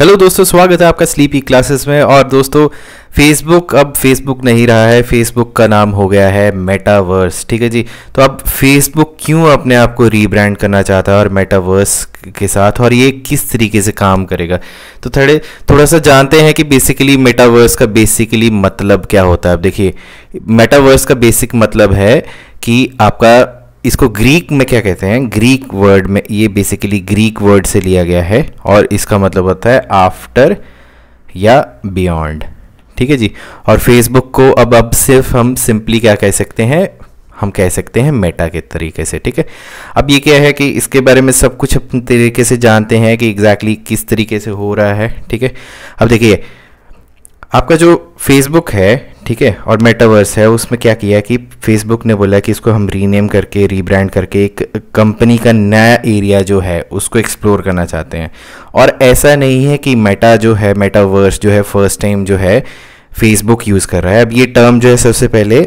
hello दोस्तों स्वागत है आपका स्लीपी क्लासेस में और दोस्तों फेसबुक अब फेसबुक नहीं रहा है फेसबुक का नाम हो गया है मेटावर्स ठीक है जी तो अब फेसबुक क्यों अपने आप को रीब्रांड करना चाहता है और मेटावर्स के साथ और ये किस तरीके से काम करेगा तो थोड़े थोड़ा सा जानते हैं कि बेसिकली मेटावर्स का बेसिकली मतलब क्या होता है अब देखिए मेटावर्स का बेसिक मतलब है कि आपका इसको ग्रीक में क्या कहते हैं ग्रीक वर्ड में ये बेसिकली ग्रीक वर्ड से लिया गया है और इसका मतलब होता है आफ्टर या बियॉन्ड ठीक है जी और फेसबुक को अब अब सिर्फ हम सिंपली क्या कह सकते हैं हम कह सकते हैं मेटा के तरीके से ठीक है अब ये क्या है कि इसके बारे में सब कुछ अपने तरीके से जानते हैं कि एग्जैक्टली exactly किस तरीके से हो रहा है ठीक है अब देखिए आपका जो फेसबुक है ठीक है और मेटावर्स है उसमें क्या किया कि फेसबुक ने बोला कि इसको हम रीनेम करके रीब्रांड करके एक कंपनी का नया एरिया जो है उसको एक्सप्लोर करना चाहते हैं और ऐसा नहीं है कि मेटा जो है मेटावर्स जो है फर्स्ट टाइम जो है फेसबुक यूज़ कर रहा है अब ये टर्म जो है सबसे पहले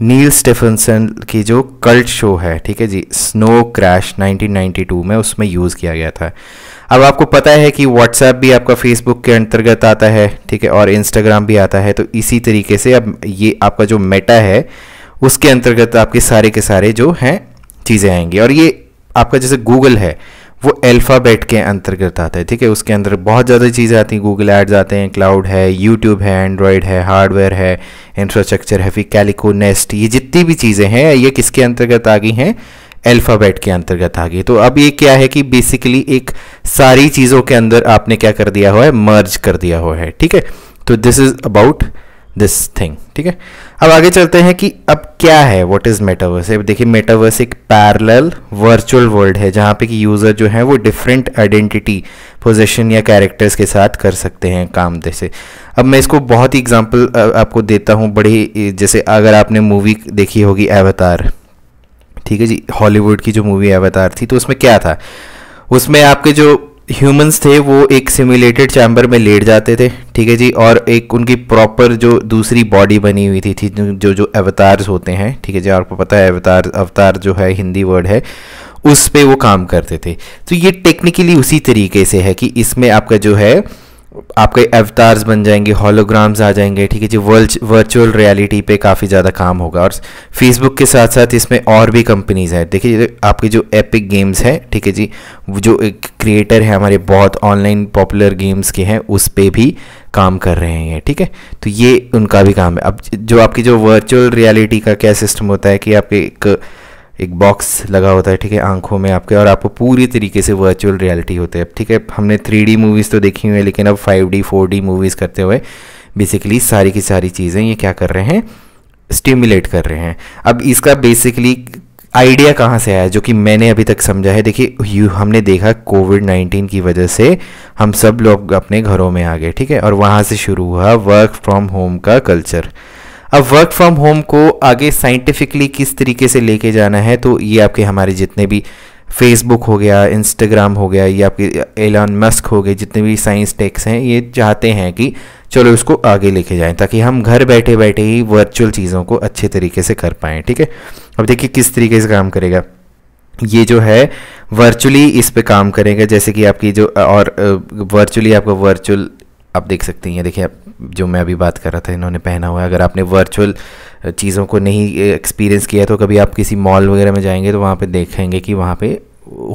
नील स्टेफनसन की जो कल्ट शो है ठीक है जी स्नो क्रैश 1992 में उसमें यूज़ किया गया था अब आपको पता है कि व्हाट्सएप भी आपका फेसबुक के अंतर्गत आता है ठीक है और इंस्टाग्राम भी आता है तो इसी तरीके से अब ये आपका जो मेटा है उसके अंतर्गत आपके सारे के सारे जो हैं चीज़ें आएंगी और ये आपका जैसे गूगल है वो अल्फ़ाबेट के अंतर्गत आता है ठीक है उसके अंदर बहुत ज़्यादा चीज़ें आती हैं गूगल एड्स आते हैं क्लाउड है यूट्यूब है एंड्रॉयड है हार्डवेयर है इंफ्रास्ट्रक्चर है फिर कैलिको नेस्ट ये जितनी भी चीज़ें हैं ये किसके अंतर्गत आ गई हैं अल्फ़ाबेट के अंतर्गत आ गई तो अब ये क्या है कि बेसिकली एक सारी चीज़ों के अंदर आपने क्या कर दिया हुआ है मर्ज कर दिया हुआ है ठीक है तो this is about this thing ठीक है अब आगे चलते हैं कि अब क्या है वॉट इज़ मेटावर्स अब देखिए मेटावर्स एक पैरल वर्चुअल वर्ल्ड है जहाँ पे कि यूज़र जो है वो डिफरेंट आइडेंटिटी पोजिशन या कैरेक्टर्स के साथ कर सकते हैं काम जैसे अब मैं इसको बहुत ही एग्जाम्पल आपको देता हूँ बड़ी जैसे अगर आपने मूवी देखी होगी एवतार ठीक है जी हॉलीवुड की जो मूवी एवतार थी तो उसमें क्या था उसमें आपके जो ह्यूमंस थे वो एक सिमुलेटेड चैम्बर में लेट जाते थे ठीक है जी और एक उनकी प्रॉपर जो दूसरी बॉडी बनी हुई थी, थी जो जो अवतार्स होते हैं ठीक है जी आपको पता है अवतार अवतार जो है हिंदी वर्ड है उस पर वो काम करते थे तो ये टेक्निकली उसी तरीके से है कि इसमें आपका जो है आपके अवतार्स बन जाएंगे होलोग्राम्स आ जाएंगे ठीक है जी वर्चुअल रियलिटी पे काफ़ी ज़्यादा काम होगा और फेसबुक के साथ साथ इसमें और भी कंपनीज़ हैं देखिए आपकी जो एपिक गेम्स हैं ठीक है जी जो एक क्रिएटर है हमारे बहुत ऑनलाइन पॉपुलर गेम्स के हैं उस पर भी काम कर रहे हैं ठीक है तो ये उनका भी काम है अब जो आपकी जो वर्चुअल रियलिटी का क्या सिस्टम होता है कि आपके एक एक बॉक्स लगा होता है ठीक है आंखों में आपके और आपको पूरी तरीके से वर्चुअल रियलिटी होते हैं ठीक है हमने थ्री मूवीज़ तो देखी हुई है लेकिन अब फाइव डी मूवीज़ करते हुए बेसिकली सारी की सारी चीज़ें ये क्या कर रहे हैं स्टिमुलेट कर रहे हैं अब इसका बेसिकली आइडिया कहाँ से आया जो कि मैंने अभी तक समझा है देखिए हमने देखा कोविड नाइन्टीन की वजह से हम सब लोग अपने घरों में आ गए ठीक है और वहाँ से शुरू हुआ वर्क फ्रॉम होम का कल्चर अब वर्क फ्रॉम होम को आगे साइंटिफिकली किस तरीके से लेके जाना है तो ये आपके हमारे जितने भी फेसबुक हो गया इंस्टाग्राम हो गया ये आपके एलान मस्क हो गए जितने भी साइंस टेक्स हैं ये चाहते हैं कि चलो इसको आगे लेके जाएं ताकि हम घर बैठे बैठे ही वर्चुअल चीज़ों को अच्छे तरीके से कर पाएँ ठीक है अब देखिए किस तरीके से काम करेगा ये जो है वर्चुअली इस पे काम करेगा जैसे कि आपकी जो और वर्चुअली आपका वर्चुअल आप देख सकते हैं देखिए जो मैं अभी बात कर रहा था इन्होंने पहना हुआ है अगर आपने वर्चुअल चीज़ों को नहीं एक्सपीरियंस किया तो कभी आप किसी मॉल वगैरह में जाएंगे तो वहाँ पे देखेंगे कि वहाँ पे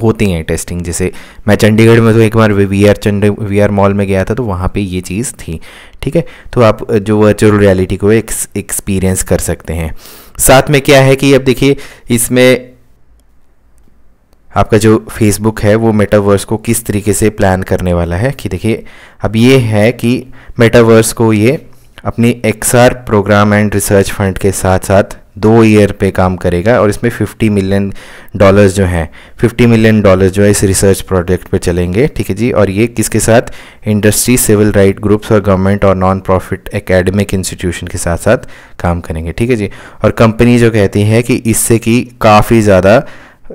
होती हैं टेस्टिंग जैसे मैं चंडीगढ़ में तो एक बार वी आर चंड वी आर मॉल में गया था तो वहाँ पे ये चीज़ थी ठीक है तो आप जो वर्चुअल रियलिटी को एक्सपीरियंस कर सकते हैं साथ में क्या है कि अब देखिए इसमें आपका जो फेसबुक है वो मेटावर्स को किस तरीके से प्लान करने वाला है कि देखिए अब ये है कि मेटावर्स को ये अपनी XR program and research fund के साथ साथ दो ईयर पे काम करेगा और इसमें 50 मिलियन डॉलर्स जो हैं 50 मिलियन डॉलर्स जो है इस रिसर्च प्रोजेक्ट पे चलेंगे ठीक है जी और ये किसके साथ इंडस्ट्री सिविल राइट ग्रुप्स और गवर्नमेंट और नॉन प्रॉफिट एकेडमिक इंस्टीट्यूशन के साथ साथ काम करेंगे ठीक है जी और कंपनी जो कहती है कि इससे कि काफ़ी ज़्यादा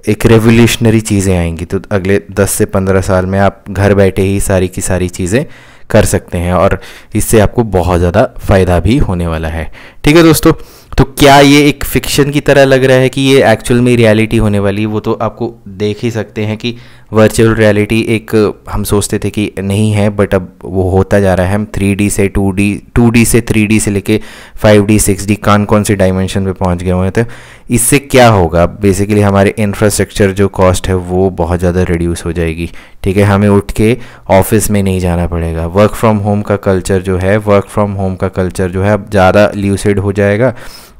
एक रेवोल्यूशनरी चीज़ें आएंगी तो अगले 10 से 15 साल में आप घर बैठे ही सारी की सारी चीज़ें कर सकते हैं और इससे आपको बहुत ज़्यादा फ़ायदा भी होने वाला है ठीक है दोस्तों तो क्या ये एक फिक्शन की तरह लग रहा है कि ये एक्चुअल में रियलिटी होने वाली है वो तो आपको देख ही सकते हैं कि वर्चुअल रियलिटी एक हम सोचते थे कि नहीं है बट अब वो होता जा रहा है हम थ्री से टू डी से थ्री से लेके फाइव डी सिक्स डी कौन कौन से डायमेंशन पे पहुंच गए हुए हैं तो इससे क्या होगा बेसिकली हमारे इंफ्रास्ट्रक्चर जो कॉस्ट है वो बहुत ज़्यादा रिड्यूस हो जाएगी ठीक है हमें उठ के ऑफिस में नहीं जाना पड़ेगा वर्क फ्रॉम होम का कल्चर जो है वर्क फ्रॉम होम का कल्चर जो है अब ज़्यादा ल्यूसिड स्टूपिड हो जाएगा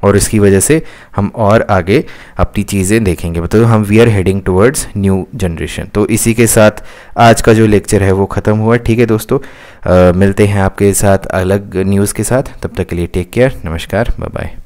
और इसकी वजह से हम और आगे अपनी चीज़ें देखेंगे मतलब हम we are heading towards new generation तो इसी के साथ आज का जो लेक्चर है वो ख़त्म हुआ ठीक है दोस्तों आ, मिलते हैं आपके साथ अलग न्यूज़ के साथ तब तक के लिए टेक केयर नमस्कार बाय बाय